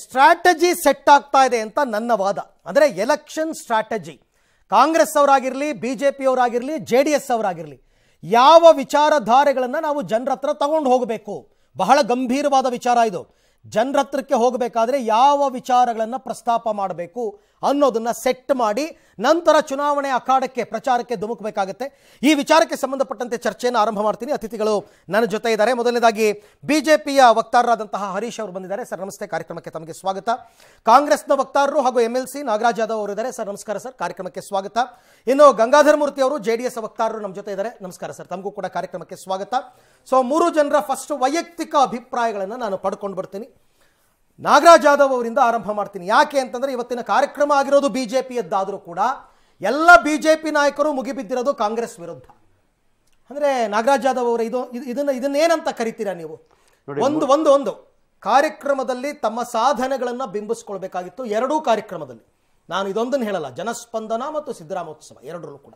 strategy set ಆಗ್ತಾ ಇದೆ ಅಂತ ನನ್ನ ವಾದ ಅಂದ್ರೆ ಎಲೆಕ್ಷನ್ ಸ್ಟ್ರಾಟಜಿ ಕಾಂಗ್ರೆಸ್ ಅವರಾಗಿರಲಿ ಬಿಜೆಪಿ ಜೆ ಅವರಾಗಿರಲಿ ಜೆ ಡಿ ಎಸ್ ಅವರಾಗಿರಲಿ ಯಾವ ವಿಚಾರಧಾರೆಗಳನ್ನು ನಾವು ಜನರ ಹತ್ರ ತಗೊಂಡು ಹೋಗಬೇಕು ಬಹಳ ಗಂಭೀರವಾದ ವಿಚಾರ ಇದು ಜನರ ಹೋಗಬೇಕಾದ್ರೆ ಯಾವ ವಿಚಾರಗಳನ್ನು ಪ್ರಸ್ತಾಪ ಮಾಡಬೇಕು ಅನ್ನೋದನ್ನು ಸೆಟ್ ಮಾಡಿ ನಂತರ ಚುನಾವಣೆ ಅಖಾಡಕ್ಕೆ ಪ್ರಚಾರಕ್ಕೆ ಧುಮುಕಬೇಕಾಗುತ್ತೆ ಈ ವಿಚಾರಕ್ಕೆ ಸಂಬಂಧಪಟ್ಟಂತೆ ಚರ್ಚೆಯನ್ನು ಆರಂಭ ಮಾಡ್ತೀನಿ ಅತಿಥಿಗಳು ನನ್ನ ಜೊತೆ ಇದ್ದಾರೆ ಮೊದಲನೇದಾಗಿ ಬಿ ಜೆ ಪಿಯ ವಕ್ತಾರರಾದಂತಹ ಹರೀಶ್ ಅವರು ಬಂದಿದ್ದಾರೆ ಸರ್ ನಮಸ್ತೆ ಕಾರ್ಯಕ್ರಮಕ್ಕೆ ತಮಗೆ ಸ್ವಾಗತ ಕಾಂಗ್ರೆಸ್ನ ವಕ್ತಾರರು ಹಾಗೂ M L C Nagaraj Yadav ಅವರು ಇದ್ದಾರೆ ಸರ್ ನಮಸ್ಕಾರ ಸರ್ ಕಾರ್ಯಕ್ರಮಕ್ಕೆ ಸ್ವಾಗತ ಇನ್ನು ಗಂಗಾಧರ ಮೂರ್ತಿ ಅವರು ಜೆ ಡಿ ಎಸ್ ವಕ್ತಾರರು ನಮ್ಮ ಜೊತೆ ಇದ್ದಾರೆ ನಮಸ್ಕಾರ ಸರ್ ತಮಗೂ ಕೂಡ ಕಾರ್ಯಕ್ರಮಕ್ಕೆ ಸ್ವಾಗತ ಸೊ ಮೂರು ಜನರ ಫಸ್ಟ್ ವೈಯಕ್ತಿಕ ಅಭಿಪ್ರಾಯಗಳನ್ನು ನಾನು ಪಡ್ಕೊಂಡು ಬರ್ತೀನಿ ನಾಗರಾಜ್ ಯಾದವ್ ಅವರಿಂದ ಆರಂಭ ಮಾಡ್ತೀನಿ ಯಾಕೆ ಅಂತಂದ್ರೆ ಇವತ್ತಿನ ಕಾರ್ಯಕ್ರಮ ಆಗಿರೋದು ಬಿ ಜೆ ಪಿಯದ್ದಾದರೂ ಕೂಡ ಎಲ್ಲ ಬಿ ಜೆ ಪಿ ನಾಯಕರು ಮುಗಿಬಿದ್ದಿರೋದು ಕಾಂಗ್ರೆಸ್ ವಿರುದ್ಧ ಅಂದರೆ ನಾಗರಾಜ್ ಯಾದವ್ ಅವರು ಇದು ಇದನ್ನ ಇದನ್ನೇನಂತ ಕರಿತೀರಾ ನೀವು ಒಂದು ಒಂದು ಒಂದು ಕಾರ್ಯಕ್ರಮದಲ್ಲಿ ತಮ್ಮ ಸಾಧನೆಗಳನ್ನು ಬಿಂಬಿಸ್ಕೊಳ್ಬೇಕಾಗಿತ್ತು ಎರಡೂ ಕಾರ್ಯಕ್ರಮದಲ್ಲಿ ನಾನು ಇದೊಂದನ್ನು ಹೇಳಲ್ಲ ಜನಸ್ಪಂದನ ಮತ್ತು ಸಿದ್ದರಾಮೋತ್ಸವ ಎರಡರಲ್ಲೂ ಕೂಡ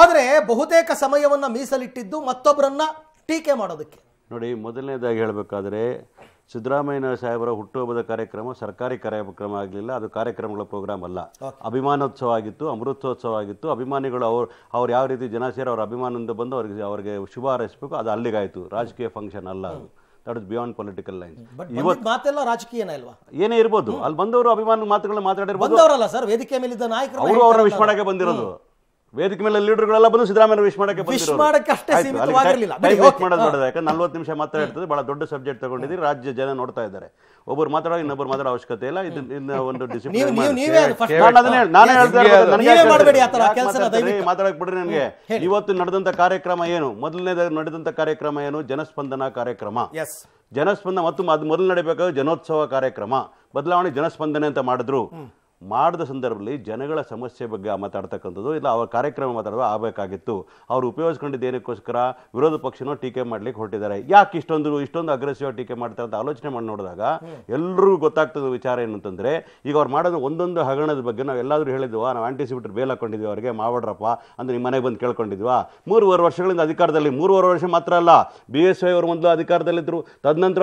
ಆದರೆ ಬಹುತೇಕ ಸಮಯವನ್ನು ಮೀಸಲಿಟ್ಟಿದ್ದು ಮತ್ತೊಬ್ಬರನ್ನ ಟೀಕೆ ಮಾಡೋದಕ್ಕೆ ನೋಡಿ ಮೊದಲನೇದಾಗಿ ಹೇಳಬೇಕಾದ್ರೆ ಸಿದ್ದರಾಮಯ್ಯ ಸಾಹೇಬರ ಹುಟ್ಟುಹಬ್ಬದ ಕಾರ್ಯಕ್ರಮ ಸರ್ಕಾರಿ ಕಾರ್ಯಕ್ರಮ ಆಗಲಿಲ್ಲ ಅದು ಕಾರ್ಯಕ್ರಮಗಳ ಪ್ರೋಗ್ರಾಮ್ ಅಲ್ಲ ಅಭಿಮಾನೋತ್ಸವ ಆಗಿತ್ತು ಅಮೃತೋತ್ಸವ ಆಗಿತ್ತು ಅಭಿಮಾನಿಗಳು ಅವ್ರು ಅವ್ರು ಯಾವ ರೀತಿ ಜನ ಸೇರಿ ಅವ್ರ ಅಭಿಮಾನದಿಂದ ಬಂದು ಅವ್ರಿಗೆ ಅವರಿಗೆ ಶುಭ ಹಾರೈಸಬೇಕು ಅದು ಅಲ್ಲಿಗಾಯಿತು ರಾಜಕೀಯ ಫಂಕ್ಷನ್ ಅಲ್ಲ ಅದು that is beyond political lines ಇವತ್ತು ಮಾತೆಲ್ಲ ರಾಜಕೀಯನೇ ಏನೇ ಇರ್ಬೋದು ಅಲ್ಲಿ ಬಂದವರು ಅಭಿಮಾನ ಮಾತುಗಳನ್ನ ಮಾತಾಡಿರ್ಬೋದು ಬಂದವರಲ್ಲ ಸರ್ ವೇದಿಕೆ ನಾಯಕರು ಅವರು ಅವರ ವಿಶ್ವಾಸಕ್ಕೆ ಬಂದಿರೋದು ವೇದಿಕೆ ಮೇಲೆ ಲೀಡರ್ಗಳೆಲ್ಲ ಬಂದು ಸಿದ್ದರಾಮಯ್ಯ ವಿಶ್ ಮಾಡಕ್ಕೆ ವಿಶ್ ಮಾಡಕ್ಕೆ ಅಷ್ಟೇ ಸೀಮಿತವಾಗಿರಲಿಲ್ಲ ಯಾಕಂದ್ರೆ ನಲ್ವತ್ತು ನಿಮಿಷ ಮಾತ್ರ ಇರ್ತದೆ ಬಹಳ ದೊಡ್ಡ ಸಬ್ಜೆಕ್ಟ್ ತಗೊಂಡಿದ್ದೀರಿ ರಾಜ್ಯ ಜನ ನೋಡ್ತಾ ಇದ್ದಾರೆ ಒಬ್ಬರು ಮಾತಾಡೋ ಇನ್ನೊಬ್ಬರು ಮಾತಾಡೋ ಅವಶ್ಯಕತೆ ಇಲ್ಲ ಇನ್ನ ಒಂದು ಡಿಸಿಪ್ಲಿನ್ ಮಾತಾಡಕ್ ಬಿಡ್ರಿ ನನಗೆ ಇವತ್ತು ನಡೆದಂತ ಕಾರ್ಯಕ್ರಮ ಏನು ಮೊದಲನೇದಾಗಿ ನಡೆದಂತ ಕಾರ್ಯಕ್ರಮ ಏನು ಜನಸ್ಪಂದನ ಕಾರ್ಯಕ್ರಮ ಜನಸ್ಪಂದನ ಮತ್ತು ಮೊದಲು ನಡೀಬೇಕಾದ ಜನೋತ್ಸವ ಕಾರ್ಯಕ್ರಮ ಬದಲಾವಣೆ ಜನಸ್ಪಂದನೆ ಅಂತ ಮಾಡಿದ್ರು ಮಾಡಿದ ಸಂದರ್ಭದಲ್ಲಿ ಜನಗಳ ಸಮಸ್ಯೆ ಬಗ್ಗೆ ಮಾತಾಡ್ತಕ್ಕಂಥದ್ದು ಇಲ್ಲ ಅವರ ಕಾರ್ಯಕ್ರಮ ಮಾತಾಡುವ ಆಗಬೇಕಾಗಿತ್ತು ಅವರು ಉಪಯೋಗಿಸ್ಕೊಂಡಿದ್ದೇನಕ್ಕೋಸ್ಕರ ವಿರೋಧ ಪಕ್ಷನೂ ಟೀಕೆ ಮಾಡ್ಲಿಕ್ಕೆ ಹೊರಟಿದ್ದಾರೆ ಯಾಕೆ ಇಷ್ಟೊಂದು ಇಷ್ಟೊಂದು ಅಗ್ರೆಸಿವ್ ಟೀಕೆ ಮಾಡ್ತಾರೆ ಅಂತ ಆಲೋಚನೆ ಮಾಡಿ ನೋಡಿದಾಗ ಎಲ್ಲರಿಗೂ ಗೊತ್ತಾಗ್ತದ ವಿಚಾರ ಏನು ಅಂತಂದರೆ ಈಗ ಅವ್ರು ಮಾಡೋದು ಒಂದೊಂದು ಹಗರಣದ ಬಗ್ಗೆ ನಾವು ಎಲ್ಲಾದರೂ ಹೇಳಿದ್ವಾ ನಾವು ಆಂಟಿಸಿಬಿಟ್ರ್ ಬೇಲ್ ಹಾಕೊಂಡಿದ್ವಿ ಅವರಿಗೆ ಮಾವಾಡ್ರಪ್ಪ ಅಂದರೆ ನಿಮ್ಮ ಮನೆಗೆ ಬಂದು ಕೇಳ್ಕೊಂಡಿದ್ವಾ ಮೂರುವರೆ ವರ್ಷಗಳಿಂದ ಅಧಿಕಾರದಲ್ಲಿ ಮೂರುವರೆ ವರ್ಷ ಮಾತ್ರ ಅಲ್ಲ ಬಿ ಎಸ್ ವೈ ಅವರು ಮೊದಲು ಅಧಿಕಾರದಲ್ಲಿದ್ದರು ತದನಂತರ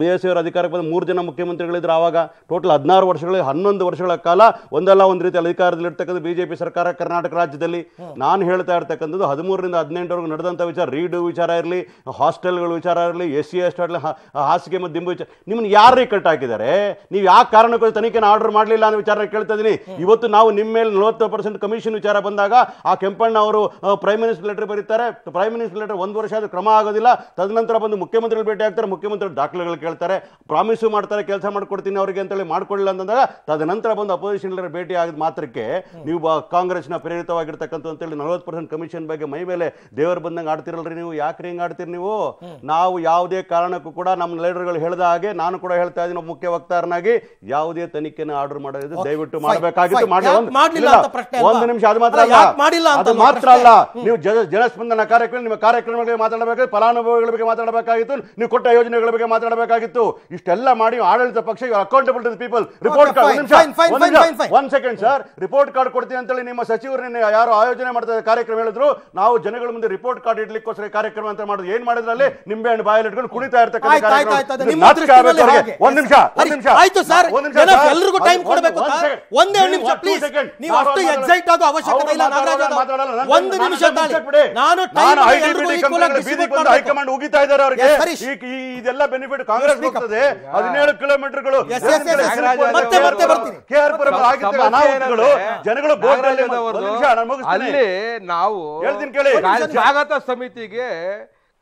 ಬಿ ಎಸ್ ವೈ ಅವರ ಅಧಿಕಾರಕ್ಕೆ ಬಂದು ಮೂರು ಜನ ಮುಖ್ಯಮಂತ್ರಿಗಳಿದ್ರು ಆವಾಗ ಟೋಟಲ್ ಹದಿನಾರು ವರ್ಷಗಳಿಗೆ ಹನ್ನೊಂದು ವರ್ಷಗಳ ಕಾಲ ಒಂದಲ್ಲ ಒಂದು ರೀತಿ ಅಧಿಕಾರದಲ್ಲಿರ್ತಕ್ಕಂಥ ಬಿಜೆಪಿ ಸರ್ಕಾರ ಕರ್ನಾಟಕ ರಾಜ್ಯದಲ್ಲಿ ನಾನು ಹೇಳ್ತಾ ಇರ್ತಕ್ಕಂಥದ್ದು ಹದಿಮೂರರಿಂದ ಹದಿನೆಂಟರವರೆಗೂ ನಡೆದಂಥ ವಿಚಾರ ರೀಡು ವಿಚಾರ ಇರಲಿ ಹಾಸ್ಟೆಲ್ಗಳ ವಿಚಾರ ಇರಲಿ ಎಸ್ ಸಿ ಎಸ್ ಆಗಲಿ ಹಾಸಿಗೆ ಮತ್ತು ದಿಂಬು ವಿಚಾರ ನಿಮ್ಮನ್ನು ಯಾರು ಕಟ್ ಹಾಕಿದ್ದಾರೆ ನೀವು ಯಾವ ಕಾರಣಕ್ಕೂ ತನಿಖೆನ ಆರ್ಡರ್ ಮಾಡಲಿಲ್ಲ ಅನ್ನೋ ವಿಚಾರ ಕೇಳ್ತಾ ಇದ್ದೀನಿ ಇವತ್ತು ನಾವು ನಿಮ್ಮ ಮೇಲೆ ನಲವತ್ತು ಪರ್ಸೆಂಟ್ ಕಮಿಷನ್ ವಿಚಾರ ಬಂದಾಗ ಆ ಕೆಂಪಣ್ಣ ಅವರು ಪ್ರೈಮ್ ಮಿನಿಸ್ಟರ್ ಲೆಟರ್ ಬರೀತಾರೆ ಪ್ರೈಮ್ ಮಿನಿಸ್ಟರ್ ಲೆಟರ್ ಒಂದು ವರ್ಷ ಆದರೂ ಕ್ರಮ ಆಗೋದಿಲ್ಲ ತದನಂತರ ಬಂದು ಮುಖ್ಯಮಂತ್ರಿಗಳು ಭೇಟಿ ಆಗ್ತಾರೆ ಮುಖ್ಯಮಂತ್ರಿ ದಾಖಲೆಗಳು ಕೇಳ್ತಾರೆ ಪ್ರಾಮಿಸು ಮಾಡ್ತಾರೆ ಕೆಲಸ ಮಾಡ್ಕೊಡ್ತೀನಿ ಅವರಿಗೆ ಅಂತೇಳಿ ಮಾಡ್ಕೊಳ್ಳಿಲ್ಲ ಅಂತಂದಾಗ ತದನಂತರ ಬಂದು ಅಪೋಸಿಷನ್ಲರ ಭೇಟಿ ಆಗಿದ ಮಾತ್ರಕ್ಕೆ ನೀವು ಕಾಂಗ್ರೆಸ್ನ ಪ್ರೇರಿತವಾಗಿರ್ತಕ್ಕಂಥ ಅಂತೇಳಿ ನಲವತ್ತು ಪರ್ಸೆಂಟ್ ಕಮಿಷನ್ ಬಗ್ಗೆ ಮೈ ಮೇಲೆ ದೇವರು ಬಂದಂಗೆ ಆಡ್ತಿರಲ್ರಿ ನೀವು ಯಾಕೆ ಹಿಂಗೆ ಆಡ್ತೀರಿ ನೀವು ನಾವು ಯಾವುದೇ ಕಾರಣಕ್ಕೂ ಕೂಡ ನಮ್ಮ ಲೀಡರ್ಗಳು ಹೇಳಿದ ಹಾಗೆ ನಾನು ಕೂಡ ಹೇಳ್ತಾ ಇದ್ದೀನಿ ಮುಖ್ಯ ವಕ್ತಾರನಾಗಿ ಯಾವುದೇ ತನಿಖೆನ ಆರ್ಡರ್ ಮಾಡೋದು ದಯವಿಟ್ಟು ಮಾಡಬೇಕಾಗಿತ್ತು ಒಂದು ನಿಮಿಷ ಅದು ಮಾತ್ರ ಅಲ್ಲ ಅದು ಮಾತ್ರ ಅಲ್ಲ ನೀವು ಜನಸ್ಪಂದನ ಕಾರ್ಯಕ್ರಮ ನಿಮ್ಮ ಬಗ್ಗೆ ಮಾತಾಡಬೇಕಾಗಿತ್ತು ಫಲಾನುಭವಿಗಳ ಬಗ್ಗೆ ಮಾತಾಡಬೇಕಾಗಿತ್ತು ನೀವು ಕೊಟ್ಟ ಯೋಜನೆಗಳ ಬಗ್ಗೆ ಮಾತಾಡಬೇಕಾಗಿತ್ತು ಇಷ್ಟೆಲ್ಲ ಮಾಡಿ ಆಡಳಿತ ಪಕ್ಷ ಅಕೌಂಟಬಲ್ ಟು ಪೀಪಲ್ ರಿಪೋರ್ಟ್ ಒಂದು ನಿಮಿಷ one second sir report card ಕೊಡ್ತೀನಿ ಅಂತೇಳಿ ನಿಮ್ಮ ಸಚಿವರು ಯಾರು ಆಯೋಜನೆ ಮಾಡ್ತಾರೆ ಕಾರ್ಯಕ್ರಮ ಹೇಳಿದ್ರು ನಾವು ಜನಗಳ ಮುಂದೆ ರಿಪೋರ್ಟ್ ಕಾರ್ಡ್ ಇಡ್ಲಿಕ್ಕೋಸ್ಕರ ಕಾರ್ಯಕ್ರಮ ಅಂತ ಮಾಡುದು ಏನ್ ಮಾಡಿದ್ರಲ್ಲಿ ನಿಂಬೆ ಹಣ್ಣು ಬಾಯಲ್ಲಿ ಇಟ್ಕೊಂಡು ಕುಣಿತಾ ಇರ್ತಕ್ಕಂಥ ಹೈಕಮಾಂಡ್ ಉಗಿತಾ ಇದ್ದಾರೆ ಅವರಿಗೆ ಇದೆಲ್ಲ ಬೆನಿಫಿಟ್ ಕಾಂಗ್ರೆಸ್ ಹದಿನೇಳು ಕಿಲೋಮೀಟರ್ ಜನಗಳು ಅಲ್ಲಿ ನಾವು ಕೇಳಿ ಸ್ವಾಗತ ಸಮಿತಿಗೆ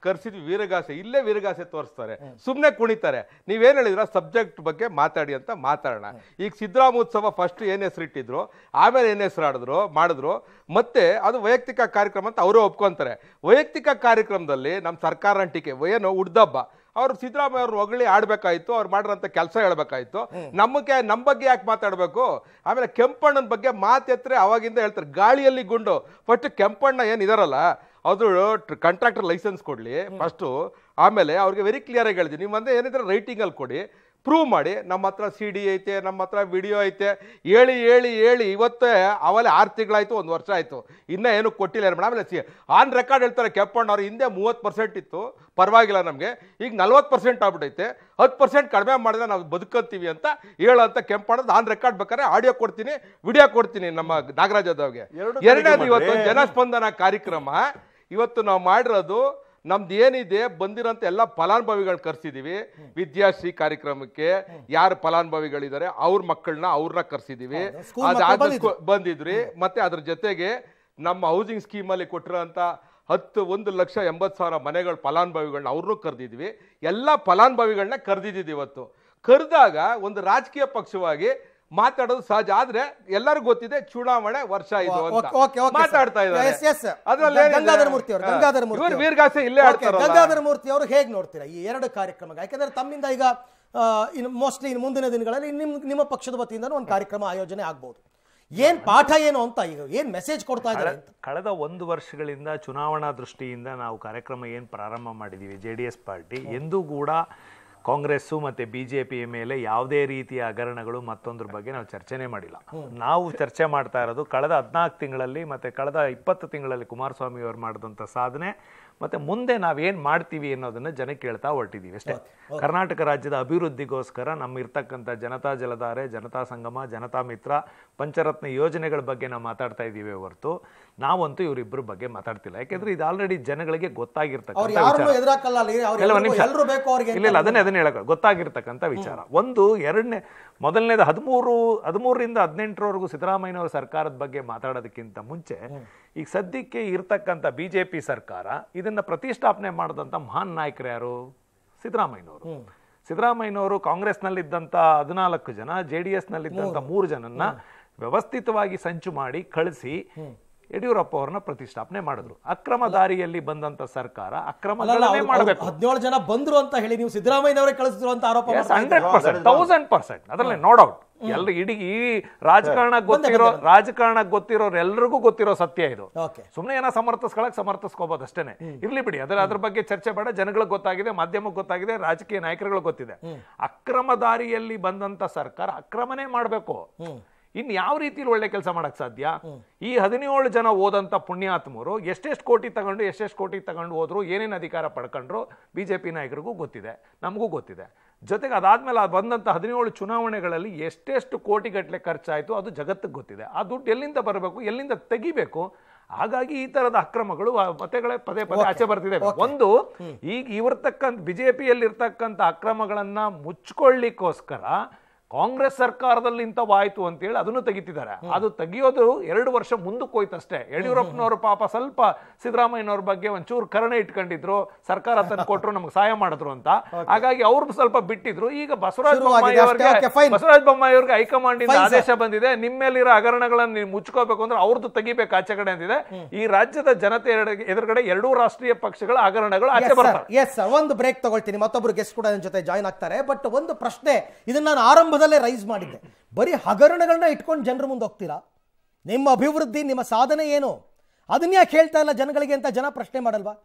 ಕರ್ಸಿದ್ವಿ ವೀರಗಾಸೆ ಇಲ್ಲೇ ವೀರಗಾಸೆ ತೋರಿಸ್ತಾರೆ ಸುಮ್ಮನೆ ಕುಣಿತಾರೆ ನೀವೇನ್ ಹೇಳಿದ್ರ ಸಬ್ಜೆಕ್ಟ್ ಬಗ್ಗೆ ಮಾತಾಡಿ ಅಂತ ಮಾತಾಡೋಣ ಈಗ ಸಿದ್ದರಾಮೋತ್ಸವ ಫಸ್ಟ್ ಏನು ಹೆಸರಿಟ್ಟಿದ್ರು ಆಮೇಲೆ ಏನ್ ಹೆಸರು ಆಡಿದ್ರು ಮಾಡಿದ್ರು ಮತ್ತೆ ಅದು ವೈಯಕ್ತಿಕ ಕಾರ್ಯಕ್ರಮ ಅಂತ ಅವರೇ ಒಪ್ಕೊಂತಾರೆ ವೈಯಕ್ತಿಕ ಕಾರ್ಯಕ್ರಮದಲ್ಲಿ ನಮ್ಮ ಸರ್ಕಾರ ಟೀಕೆ ಏನು ಉಡ್ದಬ್ಬ ಅವರು ಸಿದ್ದರಾಮಯ್ಯ ಅವರು ಹೊಗಳಿ ಆಡ್ಬೇಕಾಯ್ತು ಅವ್ರು ಮಾಡಿರೋಂಥ ಕೆಲಸ ಹೇಳ್ಬೇಕಾಯ್ತು ನಮಗೆ ನಮ್ಮ ಬಗ್ಗೆ ಯಾಕೆ ಮಾತಾಡಬೇಕು ಆಮೇಲೆ ಕೆಂಪಣ್ಣನ ಬಗ್ಗೆ ಮಾತು ಅವಾಗಿಂದ ಹೇಳ್ತಾರೆ ಗಾಳಿಯಲ್ಲಿ ಗುಂಡು ಫಸ್ಟ್ ಕೆಂಪಣ್ಣ ಏನು ಇದಾರಲ್ಲ ಅದು ಕಾಂಟ್ರಾಕ್ಟರ್ ಲೈಸೆನ್ಸ್ ಕೊಡಲಿ ಫಸ್ಟು ಆಮೇಲೆ ಅವ್ರಿಗೆ ವೆರಿ ಕ್ಲಿಯರ್ ಆಗಿ ಹೇಳಿದ್ವಿ ನೀವು ಮುಂದೆ ಏನಿದ್ರೆ ರೈಟಿಂಗಲ್ಲಿ ಕೊಡಿ ಪ್ರೂವ್ ಮಾಡಿ ನಮ್ಮ ಹತ್ರ ಸಿ ಡಿ ಐತೆ ನಮ್ಮ ಹತ್ರ ವಿಡಿಯೋ ಐತೆ ಹೇಳಿ ಹೇಳಿ ಹೇಳಿ ಇವತ್ತೇ ಆಮೇಲೆ ಆರು ತಿಂಗಳಾಯಿತು ಒಂದು ವರ್ಷ ಆಯಿತು ಇನ್ನೂ ಏನು ಕೊಟ್ಟಿಲ್ಲ ಮೇಡಮ್ ಆಮೇಲೆ ಸಿ ಆನ್ ರೆಕಾರ್ಡ್ ಹೇಳ್ತಾರೆ ಕೆಪ್ಪಣ್ಣವ್ರು ಹಿಂದೆ ಮೂವತ್ತು ಪರ್ಸೆಂಟ್ ಇತ್ತು ಪರವಾಗಿಲ್ಲ ನಮಗೆ ಈಗ ನಲ್ವತ್ತು ಪರ್ಸೆಂಟ್ ಆಗ್ಬಿಟ್ಟೈತೆ ಹತ್ತು ಪರ್ಸೆಂಟ್ ಕಡಿಮೆ ಮಾಡಿದ್ರೆ ನಾವು ಬದುಕಂತೀವಿ ಅಂತ ಹೇಳೋಂಥ ಕೆಂಪಣ್ಣದ ಆನ್ ರೆಕಾರ್ಡ್ ಬೇಕಾದ್ರೆ ಆಡಿಯೋ ಕೊಡ್ತೀನಿ ವಿಡಿಯೋ ಕೊಡ್ತೀನಿ ನಮ್ಮ ನಾಗರಾಜ್ ಯಾದವ್ಗೆ ಎರಡನೇದು ಇವತ್ತು ಜನಸ್ಪಂದನ ಕಾರ್ಯಕ್ರಮ ಇವತ್ತು ನಾವು ಮಾಡಿರೋದು ನಮ್ದು ಏನಿದೆ ಬಂದಿರೋಂಥ ಎಲ್ಲ ಫಲಾನುಭವಿಗಳು ಕರೆಸಿದ್ದೀವಿ ವಿದ್ಯಾಶ್ರೀ ಕಾರ್ಯಕ್ರಮಕ್ಕೆ ಯಾರು ಫಲಾನುಭವಿಗಳಿದ್ದಾರೆ ಅವ್ರ ಮಕ್ಕಳನ್ನ ಅವ್ರನ್ನ ಕರೆಸಿದ್ದೀವಿ ಬಂದಿದ್ರಿ ಮತ್ತೆ ಅದ್ರ ಜೊತೆಗೆ ನಮ್ಮ ಹೌಸಿಂಗ್ ಸ್ಕೀಮಲ್ಲಿ ಕೊಟ್ಟಿರೋಂಥ ಹತ್ತು ಒಂದು ಲಕ್ಷ ಎಂಬತ್ತು ಸಾವಿರ ಮನೆಗಳ ಫಲಾನುಭವಿಗಳನ್ನ ಅವ್ರನ್ನೂ ಕರೆದಿದ್ವಿ ಎಲ್ಲ ಫಲಾನುಭವಿಗಳನ್ನ ಕರೆದಿದ್ದೀವಿ ಇವತ್ತು ಕರೆದಾಗ ಒಂದು ರಾಜಕೀಯ ಪಕ್ಷವಾಗಿ ಮಾತಾಡೋದು ಸಹಜ ಆದ್ರೆ ಎಲ್ಲರಿಗೂ ಗೊತ್ತಿದೆ ಚುನಾವಣೆ ವರ್ಷ ಇದು ಮಾತಾಡ್ತಾ ಇದ್ದಾರೆ ಗಂಗಾಧರ ಮೂರ್ತಿ ಅವರು ಗಂಗಾಧರ ಮೂರ್ತಿ ವೀರಗಾಸೆ ಇಲ್ಲೇ ಗಂಗಾಧರ ಮೂರ್ತಿ ಅವರು ಹೇಗೆ ನೋಡ್ತೀರಾ ಈ ಎರಡು ಕಾರ್ಯಕ್ರಮ ಯಾಕಂದ್ರೆ ತಮ್ಮಿಂದ ಈಗ ಇನ್ ಮೋಸ್ಟ್ಲಿ ಇನ್ ಮುಂದಿನ ದಿನಗಳಲ್ಲಿ ನಿಮ್ ನಿಮ್ಮ ಪಕ್ಷದ ವತಿಯಿಂದ ಒಂದು ಕಾರ್ಯಕ್ರಮ ಆಯೋಜನೆ ಆಗ್ಬಹುದು ಏನ್ ಪಾಠ ಏನು ಅಂತ ಈಗ ಏನ್ ಮೆಸೇಜ್ ಕೊಡ್ತಾ ಇದ್ದಾರೆ ಕಳೆದ ಒಂದು ವರ್ಷಗಳಿಂದ ಚುನಾವಣಾ ದೃಷ್ಟಿಯಿಂದ ನಾವು ಕಾರ್ಯಕ್ರಮ ಏನ್ ಪ್ರಾರಂಭ ಮಾಡಿದೀವಿ ಜೆ ಪಾರ್ಟಿ ಎಂದೂ ಕೂಡ ಕಾಂಗ್ರೆಸ್ಸು ಮತ್ತು ಬಿ ಜೆ ಪಿ ಮೇಲೆ ಯಾವುದೇ ರೀತಿಯ ಹಗರಣಗಳು ಮತ್ತೊಂದ್ರ ಬಗ್ಗೆ ನಾವು ಚರ್ಚೆನೇ ಮಾಡಿಲ್ಲ ನಾವು ಚರ್ಚೆ ಮಾಡ್ತಾ ಇರೋದು ಕಳೆದ ಹದಿನಾಲ್ಕು ತಿಂಗಳಲ್ಲಿ ಮತ್ತೆ ಕಳೆದ ಇಪ್ಪತ್ತು ತಿಂಗಳಲ್ಲಿ ಕುಮಾರಸ್ವಾಮಿ ಅವರು ಮಾಡಿದಂಥ ಸಾಧನೆ ಮತ್ತೆ ಮುಂದೆ ನಾವೇನು ಮಾಡ್ತೀವಿ ಅನ್ನೋದನ್ನು ಜನ ಕೇಳ್ತಾ ಹೊರಟಿದ್ದೀವಿ ಅಷ್ಟೇ ಕರ್ನಾಟಕ ರಾಜ್ಯದ ಅಭಿವೃದ್ಧಿಗೋಸ್ಕರ ನಮ್ಮ ಇರ್ತಕ್ಕಂಥ ಜನತಾ ಜಲಧಾರೆ ಜನತಾ ಸಂಗಮ ಜನತಾ ಮಿತ್ರ ಪಂಚರತ್ನ ಯೋಜನೆಗಳ ಬಗ್ಗೆ ನಾವು ಮಾತಾಡ್ತಾ ಇದ್ದೀವಿ ಹೊರತು ನಾವಂತೂ ಇವರಿಬ್ಬರ ಬಗ್ಗೆ ಮಾತಾಡ್ತಿಲ್ಲ ಯಾಕೆಂದ್ರೆ ಇದು ಆಲ್ರೆಡಿ ಜನಗಳಿಗೆ ಗೊತ್ತಾಗಿರ್ತಕ್ಕಂಥ ಅದನ್ನೇ ಅದನ್ನ ಹೇಳಕ್ ಗೊತ್ತಾಗಿರ್ತಕ್ಕಂಥ ವಿಚಾರ ಒಂದು ಎರಡನೇ ಮೊದಲನೇದು ಹದಿಮೂರು ಹದಿಮೂರರಿಂದ ಹದಿನೆಂಟರವರೆಗೂ ಸಿದ್ದರಾಮಯ್ಯನವರ ಸರ್ಕಾರದ ಬಗ್ಗೆ ಮಾತಾಡೋದಕ್ಕಿಂತ ಮುಂಚೆ ಈಗ ಸದ್ಯಕ್ಕೆ ಇರ್ತಕ್ಕಂಥ ಬಿಜೆಪಿ ಸರ್ಕಾರ ಇದನ್ನು ಪ್ರತಿಷ್ಠಾಪನೆ ಮಾಡಿದಂಥ ಮಹಾನ್ ನಾಯಕರು ಯಾರು ಸಿದ್ದರಾಮಯ್ಯನವರು ಸಿದ್ದರಾಮಯ್ಯನವರು ಕಾಂಗ್ರೆಸ್ನಲ್ಲಿದ್ದಂಥ ಹದಿನಾಲ್ಕು ಜನ ಜೆ ಡಿ ಎಸ್ನಲ್ಲಿದ್ದಂಥ ಮೂರು ಜನನ್ನ ವ್ಯವಸ್ಥಿತವಾಗಿ ಸಂಚು ಮಾಡಿ ಕಳಿಸಿ ಯಡಿಯೂರಪ್ಪ ಅವರನ್ನ ಪ್ರತಿಷ್ಠಾಪನೆ ಮಾಡಿದ್ರು ಅಕ್ರಮ ದಾರಿಯಲ್ಲಿ ಬಂದಂತ ಸರ್ಕಾರ ಅಕ್ರಮ ಹದಿನೇಳು ಜನ ಬಂದ್ರು ಅಂತ ಹೇಳಿ ನೀವು ಸಿದ್ದರಾಮಯ್ಯ ಕಳಿಸಿದ್ರು ಅಂತ ಆರೋಪ ಹಂಡ್ರೆಡ್ ಪರ್ಸೆಂಟ್ ತೌಸಂಡ್ ಪರ್ಸೆಂಟ್ ಅದರಲ್ಲಿ ನೋ ಎಲ್ರು ಇಡೀ ಈ ರಾಜಕಾರಣ ಗೊತ್ತಿರೋ ರಾಜಕಾರಣ ಗೊತ್ತಿರೋರ್ ಎಲ್ರಿಗೂ ಗೊತ್ತಿರೋ ಸತ್ಯ ಇದು ಸುಮ್ಮನೆ ಏನೋ ಸಮರ್ಥಿಸ್ಕೊಳಕ್ ಸಮರ್ಥಿಸ್ಕೋಬಹುದು ಅಷ್ಟೇನೆ ಇರ್ಲಿ ಬಿಡಿ ಅದರ ಅದ್ರ ಬಗ್ಗೆ ಚರ್ಚೆ ಬೇಡ ಜನಗಳಿಗೆ ಗೊತ್ತಾಗಿದೆ ಮಾಧ್ಯಮ ಗೊತ್ತಾಗಿದೆ ರಾಜಕೀಯ ನಾಯಕರುಗಳು ಗೊತ್ತಿದೆ ಅಕ್ರಮ ದಾರಿಯಲ್ಲಿ ಬಂದಂತ ಸರ್ಕಾರ ಅಕ್ರಮನೇ ಮಾಡಬೇಕು ಇನ್ ಯಾವ ರೀತಿಲಿ ಒಳ್ಳೆ ಕೆಲಸ ಮಾಡಕ್ ಸಾಧ್ಯ ಈ ಹದಿನೇಳು ಜನ ಓದಂತ ಪುಣ್ಯಾತ್ಮರು ಎಷ್ಟೆಷ್ಟು ಕೋಟಿ ತಗೊಂಡು ಎಷ್ಟೆಷ್ಟು ಕೋಟಿ ತಗೊಂಡು ಹೋದ್ರು ಏನೇನು ಅಧಿಕಾರ ಪಡ್ಕೊಂಡ್ರು ಬಿಜೆಪಿ ನಾಯಕರಿಗೂ ಗೊತ್ತಿದೆ ನಮಗೂ ಗೊತ್ತಿದೆ ಜೊತೆಗೆ ಅದಾದಮೇಲೆ ಅದು ಬಂದಂಥ ಹದಿನೇಳು ಚುನಾವಣೆಗಳಲ್ಲಿ ಎಷ್ಟೆಷ್ಟು ಕೋಟಿಗಟ್ಟಲೆ ಖರ್ಚಾಯಿತು ಅದು ಜಗತ್ತಿಗೆ ಗೊತ್ತಿದೆ ಆ ದುಡ್ಡು ಎಲ್ಲಿಂದ ಬರಬೇಕು ಎಲ್ಲಿಂದ ತೆಗಿಬೇಕು ಹಾಗಾಗಿ ಈ ತರದ ಅಕ್ರಮಗಳು ಮತಗಳೇ ಪದೇ ಪದೇ ಆಚೆ ಬರ್ತಿದೆ ಒಂದು ಈಗ ಇರ್ತಕ್ಕಂಥ ಬಿಜೆಪಿಯಲ್ಲಿ ಇರ್ತಕ್ಕಂಥ ಅಕ್ರಮಗಳನ್ನ ಮುಚ್ಕೊಳ್ಳಿಕ್ಕೋಸ್ಕರ ಕಾಂಗ್ರೆಸ್ ಸರ್ಕಾರದಲ್ಲಿ ಅಂತ ಹೇಳಿ ಅದನ್ನು ತೆಗಿತಿದ್ದಾರೆ ಅದು ತೆಗಿಯೋದು ಎರಡು ವರ್ಷ ಮುಂದಕ್ಕೆ ಹೋಯ್ತಷ್ಟೇ ಯಡಿಯೂರಪ್ಪನವರು ಪಾಪ ಸ್ವಲ್ಪ ಸಿದ್ದರಾಮಯ್ಯನವ್ರ ಬಗ್ಗೆ ಒಂಚೂರು ಕರುಣೆ ಇಟ್ಕೊಂಡಿದ್ರು ಸರ್ಕಾರ ತನ್ನ ಕೊಟ್ಟರು ನಮ್ಗೆ ಸಹಾಯ ಮಾಡಿದ್ರು ಅಂತ ಹಾಗಾಗಿ ಅವ್ರು ಸ್ವಲ್ಪ ಬಿಟ್ಟಿದ್ರು ಈಗ ಬಸವರಾಜ ಬೊಮ್ಮಾಯಿ ಬಸವರಾಜ ಬೊಮ್ಮಾಯಿ ಅವರಿಗೆ ಹೈಕಮಾಂಡ್ ಇಂದ ಆದೇಶ ಬಂದಿದೆ ನಿಮ್ಮ ಮೇಲಿರೋ ಹಗರಣಗಳನ್ನು ಮುಚ್ಕೋಬೇಕು ಅಂದ್ರೆ ಅವ್ರದ್ದು ತೆಗಿಬೇಕು ಆಚೆ ಕಡೆ ಅಂತಿದೆ ಈ ರಾಜ್ಯದ ಜನತೆ ಎದುರುಗಡೆ ಎರಡೂ ರಾಷ್ಟ್ರೀಯ ಪಕ್ಷಗಳ ಹಗರಣಗಳು ಆಚೆ ಬರ್ತಾರೆ ಎಸ್ ಸರ್ ಒಂದು ಬ್ರೇಕ್ ತಗೊಳ್ತೀನಿ ಮತ್ತೊಬ್ಬರು ಗೆಸ್ಟ್ ಕೂಡ ಜೊತೆ ಜಾಯ್ನ್ ಆಗ್ತಾರೆ ಬಟ್ ಒಂದು ಪ್ರಶ್ನೆ ಇದನ್ನ ನಾನು ಆರಂಭ ಸಂದರ್ಭದಲ್ಲೇ ರೈಸ್ ಮಾಡಿದ್ದೆ ಬರೀ ಹಗರಣಗಳನ್ನ ಇಟ್ಕೊಂಡು ಜನರ ಮುಂದೆ ಹೋಗ್ತೀರಾ ನಿಮ್ಮ ಅಭಿವೃದ್ಧಿ ನಿಮ್ಮ ಸಾಧನೆ ಏನು ಅದನ್ನ ಯಾಕೆ ಹೇಳ್ತಾ ಇಲ್ಲ ಜನಗಳಿಗೆ ಅಂತ ಜನ ಪ್ರಶ್ನೆ ಮಾಡಲ್ವಾ